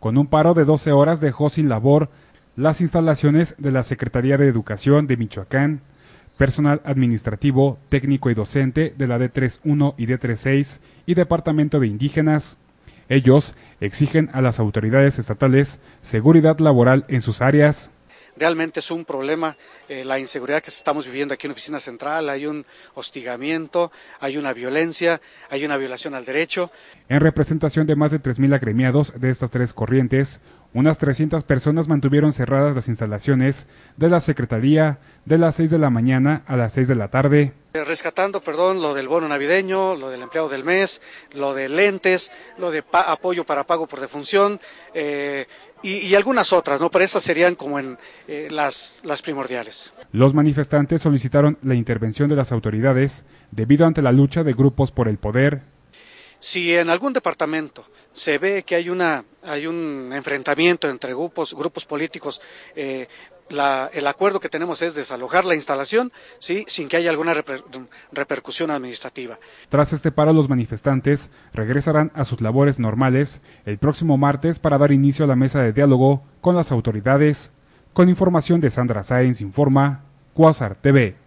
con un paro de 12 horas dejó sin labor las instalaciones de la Secretaría de Educación de Michoacán, personal administrativo, técnico y docente de la D31 y D36 y Departamento de Indígenas. Ellos exigen a las autoridades estatales seguridad laboral en sus áreas realmente es un problema eh, la inseguridad que estamos viviendo aquí en Oficina Central, hay un hostigamiento, hay una violencia, hay una violación al derecho. En representación de más de 3.000 agremiados de estas tres corrientes, unas 300 personas mantuvieron cerradas las instalaciones de la Secretaría de las 6 de la mañana a las 6 de la tarde. Eh, rescatando, perdón, lo del bono navideño, lo del empleado del mes, lo de lentes, lo de apoyo para pago por defunción eh, y, algunas otras, ¿no? Pero esas serían como en eh, las, las primordiales. Los manifestantes solicitaron la intervención de las autoridades debido ante la lucha de grupos por el poder. Si en algún departamento se ve que hay una hay un enfrentamiento entre grupos grupos políticos eh, el acuerdo que tenemos es desalojar la instalación, ¿sí? sin que haya alguna repercusión administrativa. Tras este paro, los manifestantes regresarán a sus labores normales el próximo martes para dar inicio a la mesa de diálogo con las autoridades. Con información de Sandra Sáenz, informa Cuasar TV.